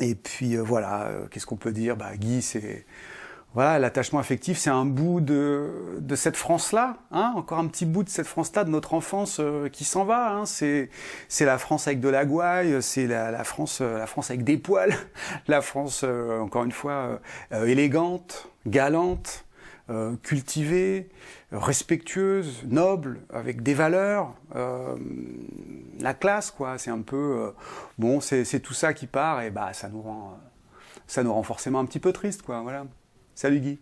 Et puis euh, voilà, euh, qu'est-ce qu'on peut dire bah, Guy, c'est voilà, l'attachement affectif, c'est un bout de, cette France-là, hein, encore un petit bout de cette France-là, de notre enfance euh, qui s'en va. Hein, c'est la France avec de la gouaille, c'est la, France, la France avec des poils, la France, encore une fois, élégante, galante, cultivée, respectueuse, noble, avec des valeurs, la classe, quoi. C'est un peu, euh, bon, c'est tout ça qui part et bah ça nous rend, euh, ça nous rend forcément un petit peu triste, quoi. Voilà. Salut Guy.